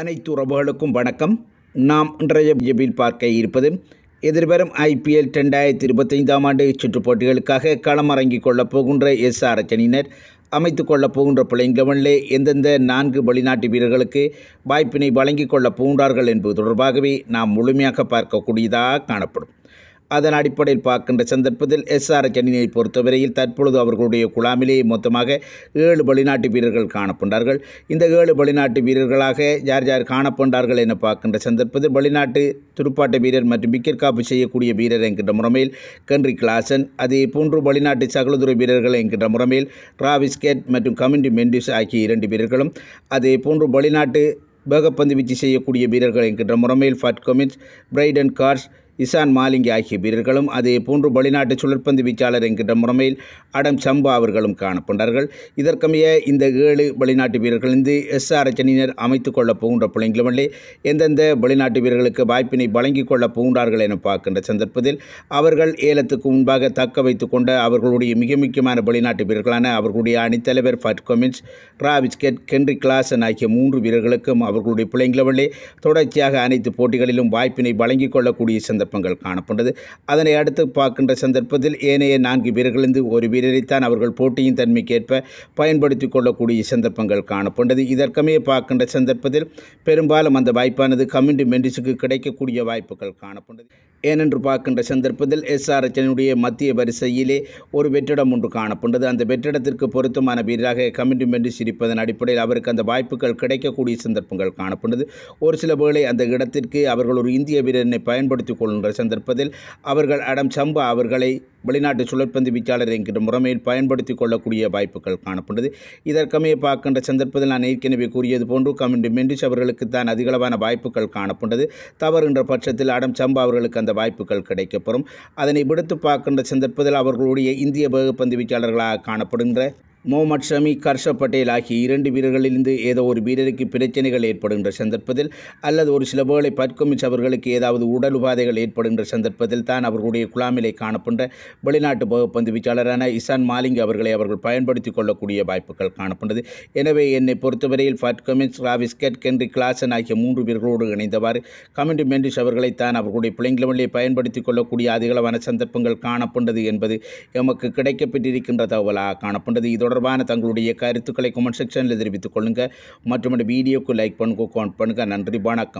அனைத்து உறவுகளுக்கும் வணக்கம் நாம் இன்றைய ஜெபில் பார்க்க இருப்பது எதிர்வரும் ஐபிஎல் ரெண்டாயிரத்தி இருபத்தைந்தாம் ஆண்டு சுற்றுப் போட்டிகளுக்காக களமிறங்கிக் கொள்ளப் போகின்ற எஸ்ஆர் அச்சனியினர் அமைத்து கொள்ளப் போகின்ற பிள்ளைங் லெவனிலே எந்தெந்த நான்கு வெளிநாட்டு வீரர்களுக்கு வாய்ப்பினை வழங்கிக் கொள்ளப் போகின்றார்கள் என்பது தொடர்பாகவே நாம் முழுமையாக பார்க்கக்கூடியதாக காணப்படும் அதன் அடிப்படையில் பார்க்கின்ற சந்தர்ப்பத்தில் எஸ்ஆர்எச் அணியை பொறுத்தவரையில் தற்பொழுது அவர்களுடைய குழாமிலேயே மொத்தமாக ஏழு வெளிநாட்டு வீரர்கள் காணப்பட்டார்கள் இந்த ஏழு வெளிநாட்டு வீரர்களாக யார் யார் காணப்பட்டார்கள் என பார்க்கின்ற சந்தர்ப்பத்தில் வெளிநாட்டு துடுப்பாட்ட வீரர் மற்றும் விக்கெட் காப்பு செய்யக்கூடிய வீரர் என்கின்ற முறையில் கென்ரி கிளாசன் அதே போன்று வெளிநாட்டு சகலதுறை வீரர்கள் என்கின்ற ராவிஸ் கேட் மற்றும் கமிண்டி மெண்டிஸ் ஆகிய இரண்டு வீரர்களும் அதே போன்று வெளிநாட்டு வேகப்பந்து வீச்சு செய்யக்கூடிய வீரர்கள் என்கின்ற முறையில் Pat Cummins Brydon Carse Eshan Malinga ஆகிய வீரர்களும் அதே போன்று வெளிநாட்டு சுழற்பந்து வீச்சாளர் என்கின்ற முறைமையில் அடம் சம்பா அவர்களும் காணப்பட்டார்கள் இதற்கமைய இந்த ஏழு வெளிநாட்டு வீரர்கள் இருந்து ஆர் அணியினர் அமைத்துக் கொள்ளப் போகின்ற பிள்ளைங்களுமல்லே எந்தெந்த வெளிநாட்டு வீரர்களுக்கு வாய்ப்பினை வழங்கிக் கொள்ளப் போகின்றார்கள் என பார்க்கின்ற சந்தர்ப்பத்தில் அவர்கள் ஏலத்துக்கு முன்பாக தக்க வைத்துக் கொண்ட அவர்களுடைய மிக முக்கியமான வெளிநாட்டு வீரர்களான அவர்களுடைய அணித்தலைவர் ஃபட் கொமின்ஸ் ராவிஸ்கெட் கென்ரி கிளாசன் ஆகிய மூன்று வீரர்களுக்கும் அவர்களுடைய பிள்ளைங்களவர்களே தொடர்ச்சியாக அனைத்து போட்டிகளிலும் வாய்ப்பினை வழங்கிக் கொள்ளக்கூடிய சந்தர்ப்பம் சந்தர்ப்பங்கள் காணப்பட்டது அதனை அடுத்து பார்க்கின்ற சந்தர்ப்பத்தில் ஏனைய நான்கு வீரர்களிருந்து ஒரு வீரரைத்தான் அவர்கள் போட்டியின் தன்மைக்கேற்ப பயன்படுத்தி கொள்ளக்கூடிய சந்தர்ப்பங்கள் காணப்பட்டது இதற்கமே பார்க்கின்ற சந்தர்ப்பத்தில் பெரும்பாலும் அந்த வாய்ப்பானது கமிண்டி மென்டிஸுக்கு கிடைக்கக்கூடிய வாய்ப்புகள் காணப்பட்டது ஏனென்று பார்க்கின்ற சந்தர்ப்பத்தில் எஸ்ஆர்எச்சனுடைய மத்திய வரிசையிலே ஒரு வெற்றிடம் ஒன்று காணப்பட்டது அந்த வெற்றிடத்திற்கு பொருத்தமான வீரராக கமிண்டி சிரிப்பதன் இருப்பதன் அடிப்படையில் அவருக்கு அந்த வாய்ப்புகள் கிடைக்கக்கூடிய சந்தர்ப்பங்கள் காணப்பட்டது ஒரு சில வேளை அந்த இடத்திற்கு அவர்கள் ஒரு இந்திய வீரனை பயன்படுத்திக் கொள்ள என்ற சந்திப்பதில் அவர்கள் அடம் சம்பா அவர்களை வெளிநாட்டு சுழற்பந்து வீச்சாளர் என்கின்ற முறைமையில் பயன்படுத்திக் கொள்ளக்கூடிய வாய்ப்புகள் காணப்பட்டது இதற்கமைய பார்க்கின்ற சந்தர்ப்பத்தில் நான் ஏற்கனவே கூறியது போன்று கமிண்டி மெண்டிஸ் அவர்களுக்கு தான் அதிகளவான வாய்ப்புகள் காணப்பட்டது தவறுகின்ற பட்சத்தில் அடம் சம்பா அவர்களுக்கு அந்த வாய்ப்புகள் கிடைக்கப்பெறும் அதனை விடுத்து பார்க்கின்ற சந்தர்ப்பத்தில் அவர்களுடைய இந்திய வேகப்பந்து வீச்சாளர்களாக காணப்படுகின்ற மொஹமட் ஷமி கர்ஷப் பட்டேல் ஆகிய இரண்டு வீரர்களிலிருந்து ஏதோ ஒரு வீரருக்கு பிரச்சனைகள் ஏற்படுகின்ற சந்தர்ப்பத்தில் அல்லது ஒரு சில வேளை பற்கமிச்சு அவர்களுக்கு ஏதாவது உடல் உபாதைகள் ஏற்படுகின்ற சந்தர்ப்பத்தில் தான் அவர்களுடைய குழாமிலை காணப்பட்ட வெளிநாட்டு பகுப்பந்து வீச்சாளரான இசான் மாலிங் அவர்களை அவர்கள் பயன்படுத்தி கொள்ளக்கூடிய வாய்ப்புகள் காணப்பட்டது எனவே என்னை பொறுத்தவரையில் பட்கமின்ஸ் ராவிஸ் கெட் கிளாசன் ஆகிய மூன்று வீரர்களோடு இணைந்தவாறு கமெண்ட் மெண்டிஷ் அவர்களை தான் அவர்களுடைய பிள்ளைங்களிலே பயன்படுத்தி கொள்ளக்கூடிய அதிகளவான சந்தர்ப்பங்கள் காணப்பட்டது என்பது எமக்கு கிடைக்கப்பட்டிருக்கின்ற தகவலாக காணப்பட்டது இதோட தொடர்பான தங்களுடைய கருத்துக்களை கமெண்ட் செக்ஷனில் தெரிவித்துக் கொள்ளுங்கள் மற்றும் வீடியோக்கு லைக் பண்ணுங்க கமெண்ட் பண்ணுங்கள் நன்றி வணக்கம்